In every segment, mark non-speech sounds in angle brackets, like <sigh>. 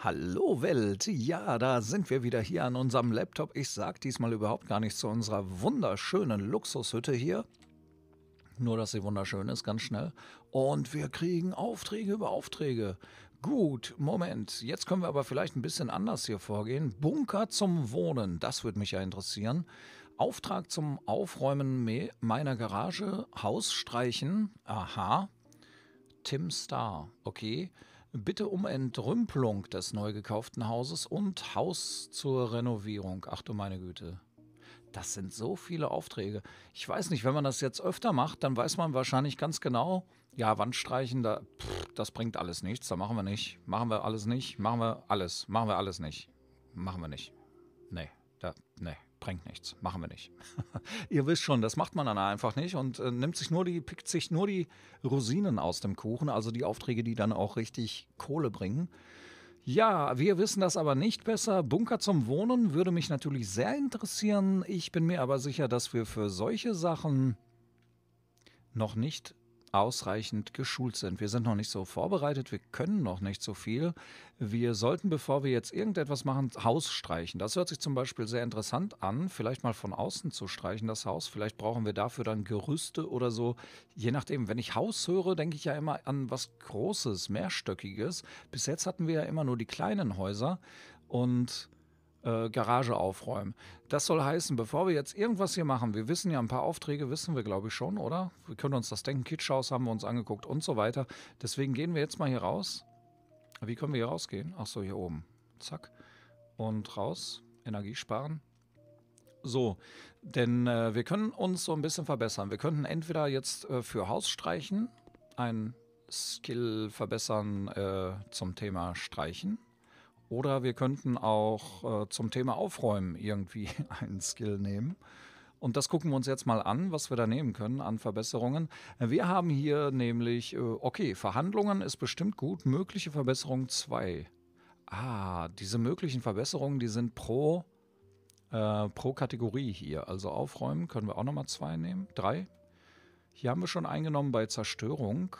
Hallo Welt, ja, da sind wir wieder hier an unserem Laptop. Ich sag diesmal überhaupt gar nichts zu unserer wunderschönen Luxushütte hier. Nur, dass sie wunderschön ist, ganz schnell. Und wir kriegen Aufträge über Aufträge. Gut, Moment. Jetzt können wir aber vielleicht ein bisschen anders hier vorgehen. Bunker zum Wohnen, das würde mich ja interessieren. Auftrag zum Aufräumen meiner Garage, Haus streichen. Aha. Tim Star, okay. Bitte um Entrümpelung des neu gekauften Hauses und Haus zur Renovierung. Ach du meine Güte. Das sind so viele Aufträge. Ich weiß nicht, wenn man das jetzt öfter macht, dann weiß man wahrscheinlich ganz genau, ja, Wandstreichen, da, pff, das bringt alles nichts, da machen wir nicht. Machen wir alles nicht, machen wir alles, machen wir alles nicht. Machen wir nicht. Nee, da, nee bringt nichts, machen wir nicht. <laughs> Ihr wisst schon, das macht man dann einfach nicht und äh, nimmt sich nur die, pickt sich nur die Rosinen aus dem Kuchen, also die Aufträge, die dann auch richtig Kohle bringen. Ja, wir wissen das aber nicht besser. Bunker zum Wohnen würde mich natürlich sehr interessieren. Ich bin mir aber sicher, dass wir für solche Sachen noch nicht ausreichend geschult sind. Wir sind noch nicht so vorbereitet, wir können noch nicht so viel. Wir sollten, bevor wir jetzt irgendetwas machen, Haus streichen. Das hört sich zum Beispiel sehr interessant an, vielleicht mal von außen zu streichen, das Haus. Vielleicht brauchen wir dafür dann Gerüste oder so. Je nachdem, wenn ich Haus höre, denke ich ja immer an was Großes, Mehrstöckiges. Bis jetzt hatten wir ja immer nur die kleinen Häuser und äh, Garage aufräumen. Das soll heißen, bevor wir jetzt irgendwas hier machen, wir wissen ja ein paar Aufträge, wissen wir glaube ich schon, oder? Wir können uns das denken, Kitschhaus haben wir uns angeguckt und so weiter. Deswegen gehen wir jetzt mal hier raus. Wie können wir hier rausgehen? Ach so, hier oben. Zack. Und raus. Energie sparen. So, denn äh, wir können uns so ein bisschen verbessern. Wir könnten entweder jetzt äh, für Haus streichen, ein Skill verbessern äh, zum Thema Streichen. Oder wir könnten auch äh, zum Thema Aufräumen irgendwie <laughs> einen Skill nehmen. Und das gucken wir uns jetzt mal an, was wir da nehmen können an Verbesserungen. Wir haben hier nämlich, äh, okay, Verhandlungen ist bestimmt gut, mögliche Verbesserungen 2. Ah, diese möglichen Verbesserungen, die sind pro, äh, pro Kategorie hier. Also aufräumen können wir auch nochmal 2 nehmen. 3. Hier haben wir schon eingenommen bei Zerstörung.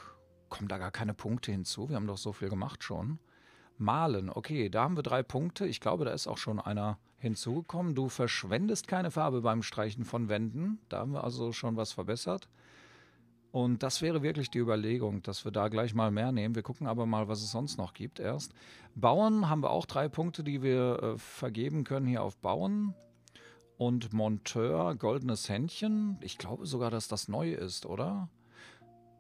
Kommen da gar keine Punkte hinzu? Wir haben doch so viel gemacht schon. Malen, okay, da haben wir drei Punkte. Ich glaube, da ist auch schon einer hinzugekommen. Du verschwendest keine Farbe beim Streichen von Wänden. Da haben wir also schon was verbessert. Und das wäre wirklich die Überlegung, dass wir da gleich mal mehr nehmen. Wir gucken aber mal, was es sonst noch gibt erst. Bauen haben wir auch drei Punkte, die wir äh, vergeben können hier auf Bauen. Und Monteur, goldenes Händchen. Ich glaube sogar, dass das neu ist, oder?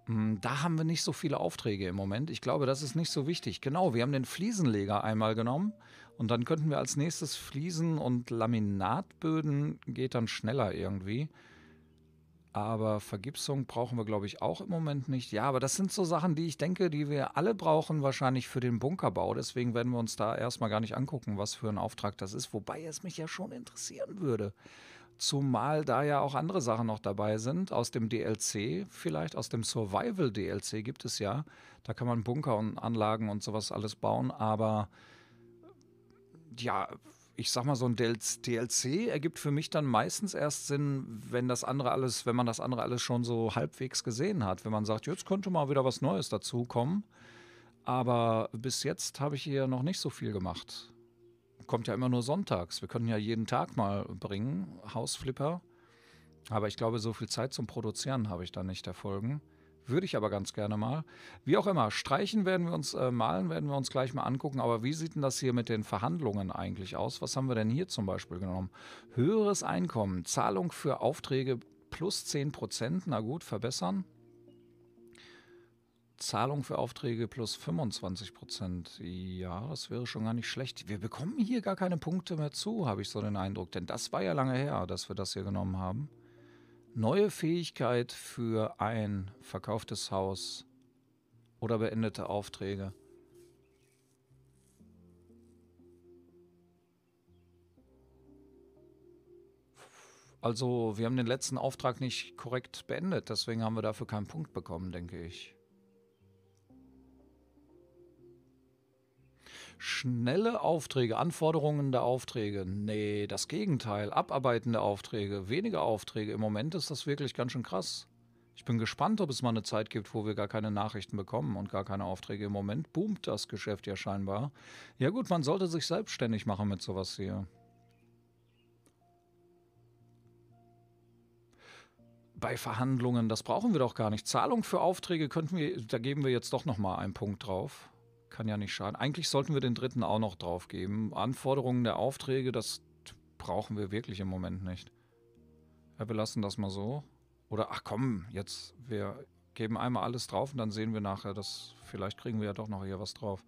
Hm, da haben wir nicht so viele Aufträge im Moment. Ich glaube, das ist nicht so wichtig. Genau, wir haben den Fliesenleger einmal genommen und dann könnten wir als nächstes Fliesen und Laminatböden geht dann schneller irgendwie. Aber Vergipsung brauchen wir, glaube ich, auch im Moment nicht. Ja, aber das sind so Sachen, die ich denke, die wir alle brauchen, wahrscheinlich für den Bunkerbau. Deswegen werden wir uns da erstmal gar nicht angucken, was für ein Auftrag das ist. Wobei es mich ja schon interessieren würde zumal da ja auch andere Sachen noch dabei sind, aus dem DLC vielleicht, aus dem Survival-DLC gibt es ja, da kann man Bunker und Anlagen und sowas alles bauen, aber ja, ich sag mal, so ein DLC ergibt für mich dann meistens erst Sinn, wenn das andere alles, wenn man das andere alles schon so halbwegs gesehen hat. Wenn man sagt, jetzt könnte mal wieder was Neues dazukommen. Aber bis jetzt habe ich hier noch nicht so viel gemacht kommt ja immer nur sonntags. Wir können ja jeden Tag mal bringen, Hausflipper. Aber ich glaube, so viel Zeit zum Produzieren habe ich da nicht erfolgen. Würde ich aber ganz gerne mal. Wie auch immer, streichen werden wir uns, äh, malen werden wir uns gleich mal angucken. Aber wie sieht denn das hier mit den Verhandlungen eigentlich aus? Was haben wir denn hier zum Beispiel genommen? Höheres Einkommen, Zahlung für Aufträge plus 10 Prozent. Na gut, verbessern. Zahlung für Aufträge plus 25 Prozent. Ja, das wäre schon gar nicht schlecht. Wir bekommen hier gar keine Punkte mehr zu, habe ich so den Eindruck. Denn das war ja lange her, dass wir das hier genommen haben. Neue Fähigkeit für ein verkauftes Haus oder beendete Aufträge. Also, wir haben den letzten Auftrag nicht korrekt beendet, deswegen haben wir dafür keinen Punkt bekommen, denke ich. Schnelle Aufträge, Anforderungen der Aufträge. Nee, das Gegenteil. Abarbeitende Aufträge, weniger Aufträge. Im Moment ist das wirklich ganz schön krass. Ich bin gespannt, ob es mal eine Zeit gibt, wo wir gar keine Nachrichten bekommen und gar keine Aufträge. Im Moment boomt das Geschäft ja scheinbar. Ja gut, man sollte sich selbstständig machen mit sowas hier. Bei Verhandlungen, das brauchen wir doch gar nicht. Zahlung für Aufträge könnten wir, da geben wir jetzt doch noch mal einen Punkt drauf. Kann ja nicht schaden. Eigentlich sollten wir den dritten auch noch drauf geben. Anforderungen der Aufträge, das brauchen wir wirklich im Moment nicht. Ja, wir lassen das mal so. Oder ach komm, jetzt, wir geben einmal alles drauf und dann sehen wir nachher, dass vielleicht kriegen wir ja doch noch hier was drauf.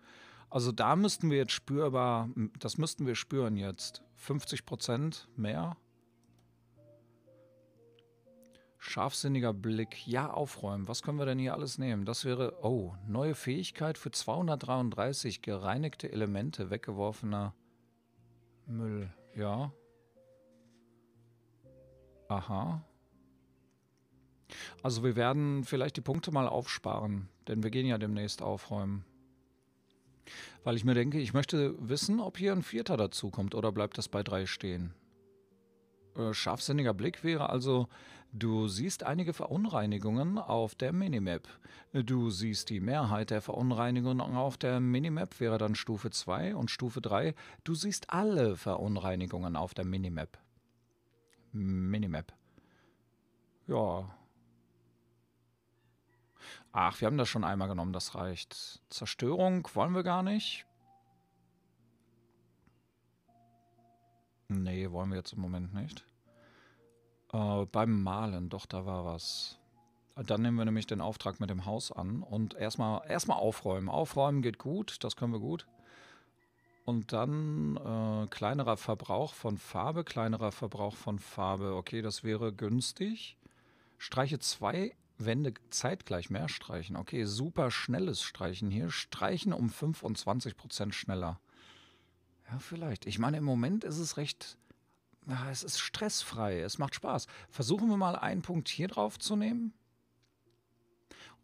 Also da müssten wir jetzt spürbar, das müssten wir spüren jetzt. 50 Prozent mehr Scharfsinniger Blick. Ja, aufräumen. Was können wir denn hier alles nehmen? Das wäre, oh, neue Fähigkeit für 233 gereinigte Elemente, weggeworfener Müll. Ja. Aha. Also wir werden vielleicht die Punkte mal aufsparen, denn wir gehen ja demnächst aufräumen. Weil ich mir denke, ich möchte wissen, ob hier ein Vierter dazukommt oder bleibt das bei drei stehen. Äh, scharfsinniger Blick wäre also Du siehst einige Verunreinigungen auf der Minimap. Du siehst die Mehrheit der Verunreinigungen auf der Minimap, wäre dann Stufe 2 und Stufe 3. Du siehst alle Verunreinigungen auf der Minimap. Minimap. Ja. Ach, wir haben das schon einmal genommen, das reicht. Zerstörung wollen wir gar nicht. Nee, wollen wir jetzt im Moment nicht. Äh, beim Malen, doch, da war was. Äh, dann nehmen wir nämlich den Auftrag mit dem Haus an und erstmal erstmal aufräumen. Aufräumen geht gut, das können wir gut. Und dann äh, kleinerer Verbrauch von Farbe, kleinerer Verbrauch von Farbe. Okay, das wäre günstig. Streiche zwei Wände zeitgleich mehr streichen. Okay, super schnelles Streichen hier. Streichen um 25% schneller. Ja, vielleicht. Ich meine, im Moment ist es recht na, es ist stressfrei, es macht Spaß. Versuchen wir mal einen Punkt hier drauf zu nehmen.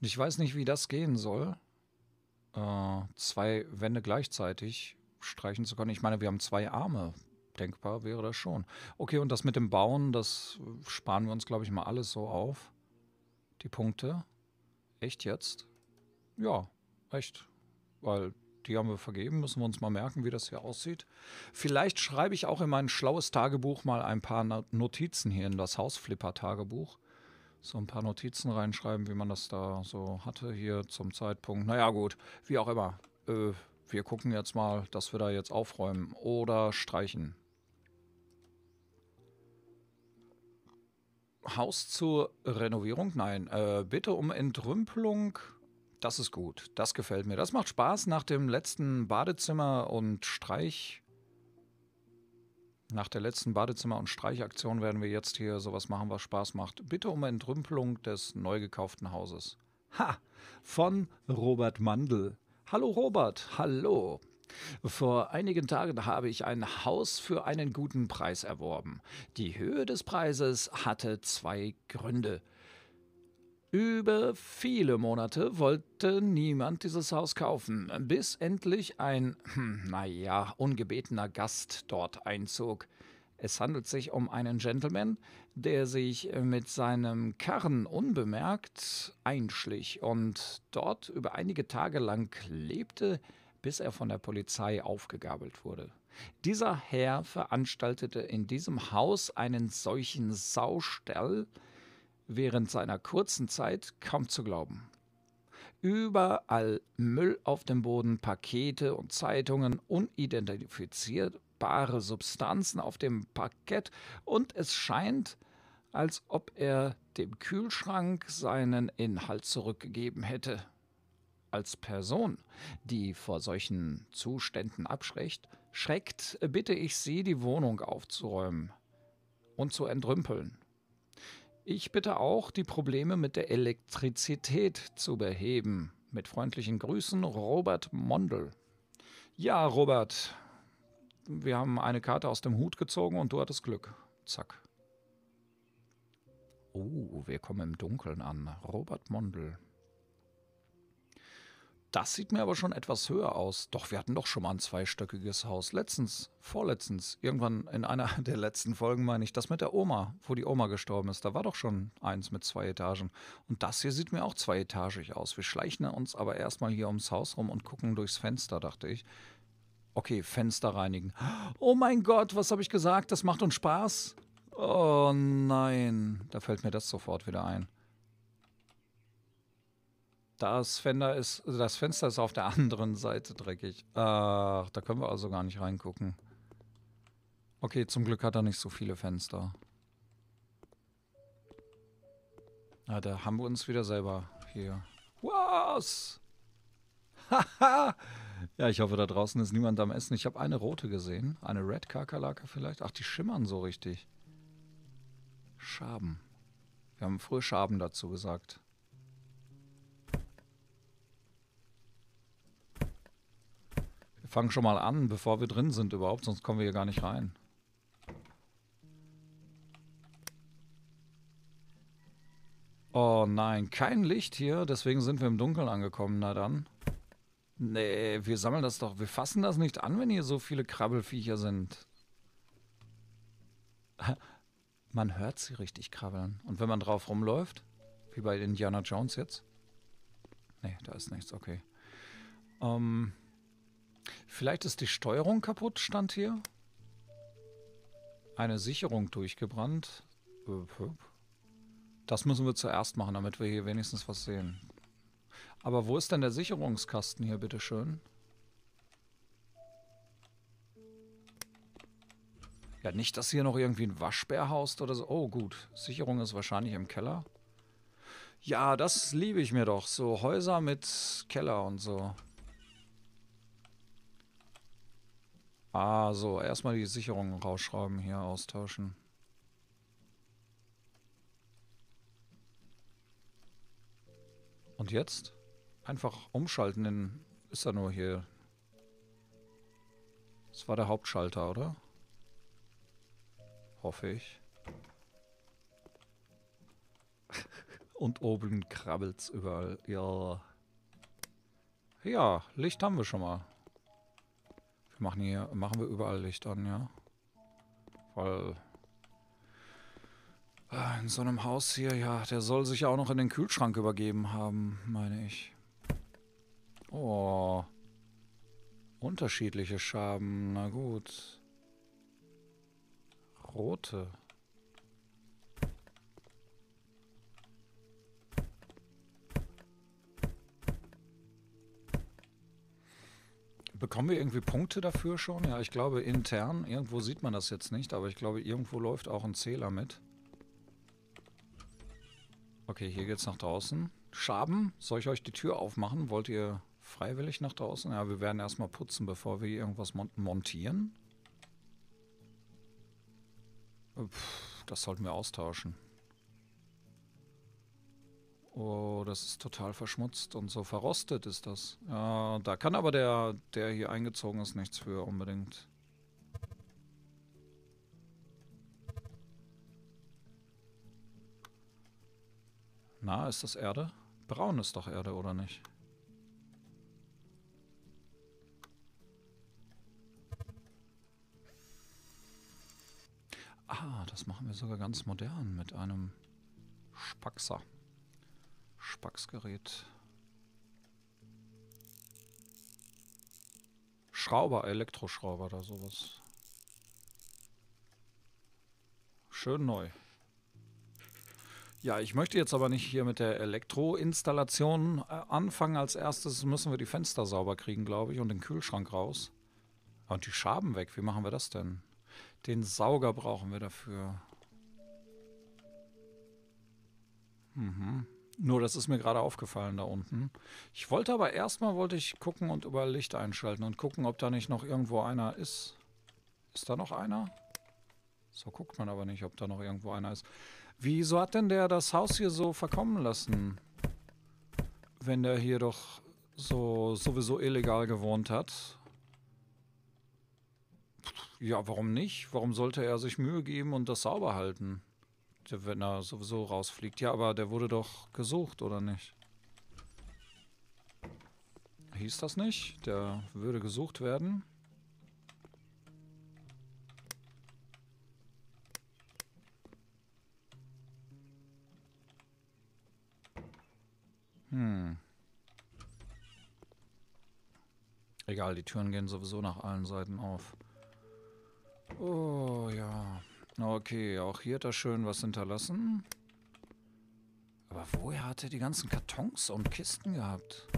Und ich weiß nicht, wie das gehen soll, äh, zwei Wände gleichzeitig streichen zu können. Ich meine, wir haben zwei Arme. Denkbar wäre das schon. Okay, und das mit dem Bauen, das äh, sparen wir uns, glaube ich, mal alles so auf. Die Punkte. Echt jetzt? Ja, echt. Weil die haben wir vergeben, müssen wir uns mal merken, wie das hier aussieht. Vielleicht schreibe ich auch in mein schlaues Tagebuch mal ein paar Notizen hier in das Hausflipper-Tagebuch. So ein paar Notizen reinschreiben, wie man das da so hatte hier zum Zeitpunkt. Naja, gut, wie auch immer. Äh, wir gucken jetzt mal, dass wir da jetzt aufräumen oder streichen. Haus zur Renovierung? Nein. Äh, bitte um Entrümpelung das ist gut. Das gefällt mir. Das macht Spaß nach dem letzten Badezimmer und Streich. Nach der letzten Badezimmer- und Streichaktion werden wir jetzt hier sowas machen, was Spaß macht. Bitte um Entrümpelung des neu gekauften Hauses. Ha! Von Robert Mandel. Hallo Robert, hallo. Vor einigen Tagen habe ich ein Haus für einen guten Preis erworben. Die Höhe des Preises hatte zwei Gründe. Über viele Monate wollte niemand dieses Haus kaufen, bis endlich ein, hm, naja, ungebetener Gast dort einzog. Es handelt sich um einen Gentleman, der sich mit seinem Karren unbemerkt einschlich und dort über einige Tage lang lebte, bis er von der Polizei aufgegabelt wurde. Dieser Herr veranstaltete in diesem Haus einen solchen Saustall, während seiner kurzen Zeit kaum zu glauben. Überall Müll auf dem Boden, Pakete und Zeitungen, unidentifizierbare Substanzen auf dem Parkett und es scheint, als ob er dem Kühlschrank seinen Inhalt zurückgegeben hätte. Als Person, die vor solchen Zuständen abschreckt, schreckt, bitte ich Sie, die Wohnung aufzuräumen und zu entrümpeln. Ich bitte auch, die Probleme mit der Elektrizität zu beheben. Mit freundlichen Grüßen, Robert Mondel. Ja, Robert, wir haben eine Karte aus dem Hut gezogen und du hattest Glück. Zack. Oh, wir kommen im Dunkeln an. Robert Mondel. Das sieht mir aber schon etwas höher aus. Doch, wir hatten doch schon mal ein zweistöckiges Haus. Letztens, vorletztens, irgendwann in einer <laughs> der letzten Folgen meine ich, das mit der Oma, wo die Oma gestorben ist. Da war doch schon eins mit zwei Etagen. Und das hier sieht mir auch zweietagig aus. Wir schleichen uns aber erstmal hier ums Haus rum und gucken durchs Fenster, dachte ich. Okay, Fenster reinigen. Oh mein Gott, was habe ich gesagt? Das macht uns Spaß. Oh nein, da fällt mir das sofort wieder ein. Das Fender ist, also das Fenster ist auf der <laughs> anderen Seite dreckig. Ach, da können wir also gar nicht reingucken. Okay, zum Glück hat er nicht so viele Fenster. Na, da haben wir uns wieder selber hier. Was? Haha! ja, ich hoffe, da draußen ist niemand am Essen. Ich habe eine rote gesehen. Eine Red Kakerlake vielleicht. Ach, die schimmern so richtig. Schaben. Wir haben früher Schaben dazu gesagt. Fang schon mal an, bevor wir drin sind überhaupt, sonst kommen wir hier gar nicht rein. Oh nein, kein Licht hier, deswegen sind wir im Dunkeln angekommen, na dann. Nee, wir sammeln das doch, wir fassen das nicht an, wenn hier so viele Krabbelfiecher sind. <laughs> Man hört sie richtig krabbeln. Und wenn man drauf rumläuft, wie bei Indiana Jones jetzt. Nee, da ist nichts, okay. Ähm... Um Vielleicht ist die Steuerung kaputt, stand hier. Eine Sicherung durchgebrannt. Das müssen wir zuerst machen, damit wir hier wenigstens was sehen. Aber wo ist denn der Sicherungskasten hier, bitteschön? Ja, nicht, dass hier noch irgendwie ein Waschbär haust oder so. Oh, gut. Sicherung ist wahrscheinlich im Keller. Ja, das liebe ich mir doch. So Häuser mit Keller und so. Ah, so, erstmal die Sicherungen rausschrauben hier, austauschen. Und jetzt? Einfach umschalten, denn ist er nur hier. Das war der Hauptschalter, oder? Hoffe ich. <laughs> Und oben krabbelt's überall. Ja. Ja, Licht haben wir schon mal. Machen, hier, machen wir überall Licht an, ja. Weil äh, in so einem Haus hier, ja, der soll sich ja auch noch in den Kühlschrank übergeben haben, meine ich. Oh. Unterschiedliche Schaben, na gut. Rote. Bekommen wir irgendwie Punkte dafür schon? Ja, ich glaube intern. Irgendwo sieht man das jetzt nicht, aber ich glaube, irgendwo läuft auch ein Zähler mit. Okay, hier geht's nach draußen. Schaben, soll ich euch die Tür aufmachen? Wollt ihr freiwillig nach draußen? Ja, wir werden erstmal putzen, bevor wir irgendwas montieren. Puh, das sollten wir austauschen. Oh, das ist total verschmutzt und so verrostet ist das. Ja, da kann aber der, der hier eingezogen ist, nichts für unbedingt. Na, ist das Erde? Braun ist doch Erde, oder nicht? Ah, das machen wir sogar ganz modern mit einem Spaxer. Spaxgerät. Schrauber, Elektroschrauber oder sowas. Schön neu. Ja, ich möchte jetzt aber nicht hier mit der Elektroinstallation äh, anfangen. Als erstes müssen wir die Fenster sauber kriegen, glaube ich, und den Kühlschrank raus. Und die Schaben weg. Wie machen wir das denn? Den Sauger brauchen wir dafür. Mhm. Nur das ist mir gerade aufgefallen da unten. Ich wollte aber erstmal wollte ich gucken und über Licht einschalten und gucken, ob da nicht noch irgendwo einer ist. Ist da noch einer? So guckt man aber nicht, ob da noch irgendwo einer ist. Wieso hat denn der das Haus hier so verkommen lassen? Wenn der hier doch so sowieso illegal gewohnt hat. Ja, warum nicht? Warum sollte er sich Mühe geben und das sauber halten? wenn er sowieso rausfliegt. Ja, aber der wurde doch gesucht, oder nicht? Hieß das nicht? Der würde gesucht werden. Hm. Egal, die Türen gehen sowieso nach allen Seiten auf. Oh ja. Okay, auch hier hat er schön was hinterlassen. Aber woher hat er die ganzen Kartons und Kisten gehabt?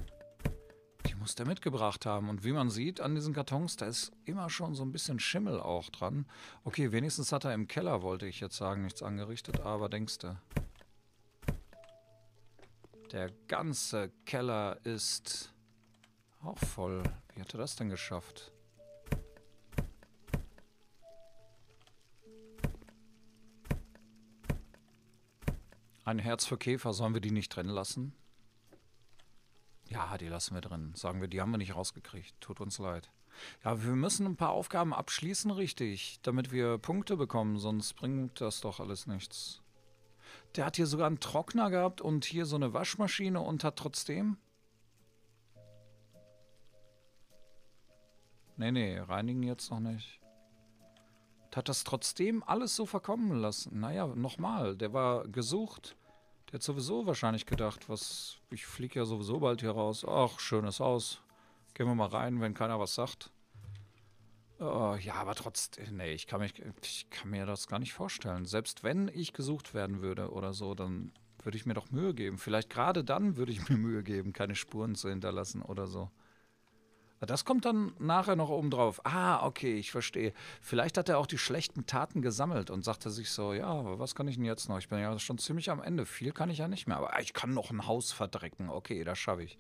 Die muss er mitgebracht haben. Und wie man sieht an diesen Kartons, da ist immer schon so ein bisschen Schimmel auch dran. Okay, wenigstens hat er im Keller, wollte ich jetzt sagen, nichts angerichtet. Aber denkst du... Der ganze Keller ist auch voll. Wie hat er das denn geschafft? Ein Herz für Käfer, sollen wir die nicht drin lassen? Ja, die lassen wir drin. Sagen wir, die haben wir nicht rausgekriegt. Tut uns leid. Ja, wir müssen ein paar Aufgaben abschließen, richtig, damit wir Punkte bekommen, sonst bringt das doch alles nichts. Der hat hier sogar einen Trockner gehabt und hier so eine Waschmaschine und hat trotzdem... Nee, nee, reinigen jetzt noch nicht hat das trotzdem alles so verkommen lassen. Naja, nochmal, der war gesucht. Der hat sowieso wahrscheinlich gedacht, was, ich fliege ja sowieso bald hier raus. Ach, schönes Haus. Gehen wir mal rein, wenn keiner was sagt. Uh, ja, aber trotzdem, nee, ich kann, mich, ich kann mir das gar nicht vorstellen. Selbst wenn ich gesucht werden würde oder so, dann würde ich mir doch Mühe geben. Vielleicht gerade dann würde ich mir <laughs> Mühe geben, keine Spuren zu hinterlassen oder so. Das kommt dann nachher noch oben drauf. Ah, okay, ich verstehe. Vielleicht hat er auch die schlechten Taten gesammelt und sagte sich so, ja, was kann ich denn jetzt noch? Ich bin ja schon ziemlich am Ende. Viel kann ich ja nicht mehr. Aber ich kann noch ein Haus verdrecken. Okay, das schaffe ich.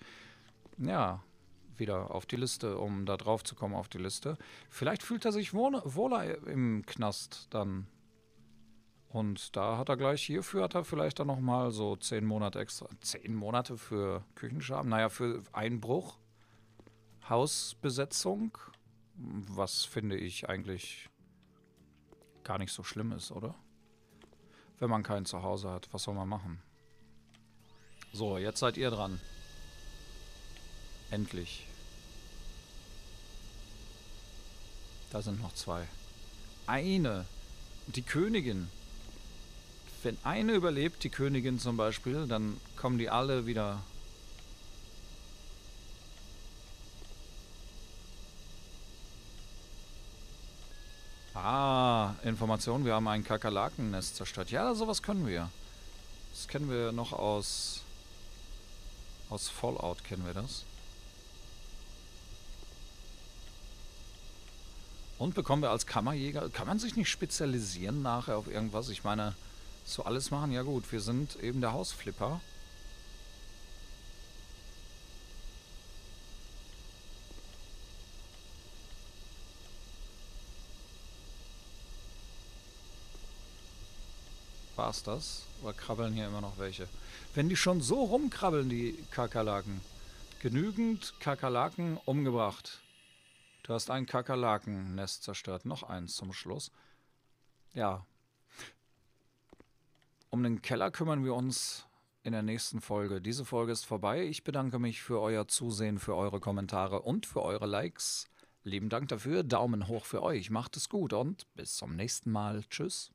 Ja, wieder auf die Liste, um da drauf zu kommen auf die Liste. Vielleicht fühlt er sich wohler, wohler im Knast dann. Und da hat er gleich hierfür, hat er vielleicht dann nochmal so zehn Monate extra. Zehn Monate für Küchenschaben? Naja, für Einbruch Hausbesetzung, was finde ich eigentlich gar nicht so schlimm ist, oder? Wenn man kein Zuhause hat, was soll man machen? So, jetzt seid ihr dran. Endlich. Da sind noch zwei. Eine. Die Königin. Wenn eine überlebt, die Königin zum Beispiel, dann kommen die alle wieder Ah, Information, wir haben ein Kakerlakennest zerstört. Ja, sowas können wir. Das kennen wir noch aus... Aus Fallout kennen wir das. Und bekommen wir als Kammerjäger... Kann man sich nicht spezialisieren nachher auf irgendwas? Ich meine, so alles machen? Ja gut, wir sind eben der Hausflipper. war es das. Aber krabbeln hier immer noch welche. Wenn die schon so rumkrabbeln, die Kakerlaken. Genügend Kakerlaken umgebracht. Du hast ein Kakerlaken-Nest zerstört. Noch eins zum Schluss. Ja. Um den Keller kümmern wir uns in der nächsten Folge. Diese Folge ist vorbei. Ich bedanke mich für euer Zusehen, für eure Kommentare und für eure Likes. Lieben Dank dafür. Daumen hoch für euch. Macht es gut und bis zum nächsten Mal. Tschüss.